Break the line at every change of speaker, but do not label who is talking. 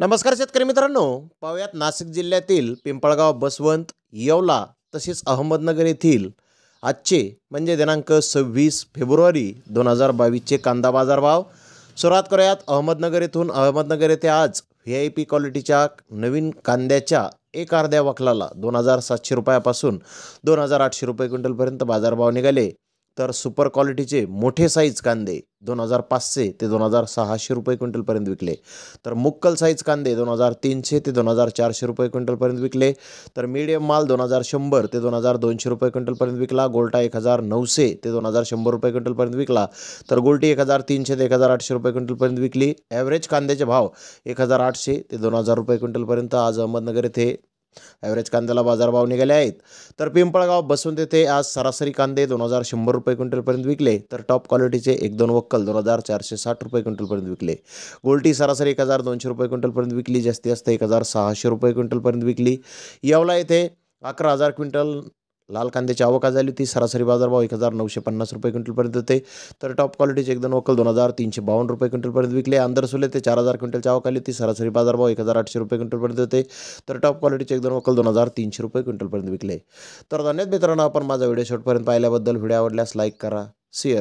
नमस्कार शेतकरी मित्रांनो पाहूयात नाशिक जिल्ह्यातील पिंपळगाव बसवंत येवला तसेच अहमदनगर येथील आजचे म्हणजे दिनांक सव्वीस फेब्रुवारी दोन हजार बावीसचे कांदा बाजारभाव सुरुवात करूयात अहमदनगर येथून अहमदनगर येथे आज व्ही आय पी क्वालिटीच्या नवीन कांद्याच्या एक अर्ध्या वखलाला दोन हजार सातशे रुपयापासून दोन हजार आठशे रुपये क्विंटलपर्यंत बाजारभाव निघाले तर सुपर क्वालिटीचे मोठे साईज कांदे दोन हजार पाचशे ते दोन हजार सहाशे रुपये क्विंटलपर्यंत विकले तर मुक्कल साईज कांदे दोन हजार तीनशे ते दोन हजार चारशे रुपये क्विंटलपर्यंत विकले तर मीडियम माल दोन हजार शंभर ते दोन हजार दोनशे रुपये क्विंटलपर्यंत विकला गोल्टा एक हजार नऊशे ते दोन हजार शंभर रुपये क्विंटलपर्यंत विकला तर गोल्टी एक हजार तीनशे ते एक हजार आठशे रुपये क्विंटलपर्यंत विकली ॲव्हरेज कांद्याचे भाव एक हजार आठशे ते दोन हजार रुपये क्विंटलपर्यंत आज अहमदनगर येथे ॲव्हरेज कांद्याला बाजारभाव निघाले आहेत तर पिंपळगाव बसून तेथे आज सरासरी कांदे दोन हजार शंभर रुपये क्विंटलपर्यंत विकले तर टॉप क्वालिटीचे एक दोन वक्कल दोन हजार चारशे साठ रुपये क्विंटलपर्यंत विकले गोल्टी सरासरी एक हजार दोनशे रुपये क्विंटलपर्यंत विकली जास्ती जास्त एक हजार सहाशे रुपये क्विंटलपर्यंत विकली येवला येथे अकरा हजार क्विंटल लाल कांद्याची आवक झाली आली होती सरासरी बाजारभाव एक हजार नऊशे पन्नास रुपये क्विंटलपर्यंत होते तर टॉप क्वालिटीचे एकदम वकल दोन हजार तीनशे बावन्न रुपये क्विंटलपर्यंत विकले आंदर सुले ते चार हजार क्विंटलच्या आवक आली होती सरासरी बाजारभाव एक हजार आठशे रुपये क्विंटलपर्यंत होते तर टॉप क्वालिटीचे एकदम वकल दोन हजार तीनशे रुपये क्विंटलपर्यंत विकले तर धन्यवाद मित्रांनो आपण माझा व्हिडिओ शेवटपर्यंत पाहिल्याबद्दल व्हिडिओ आवडल्यास लाईक करा शेअर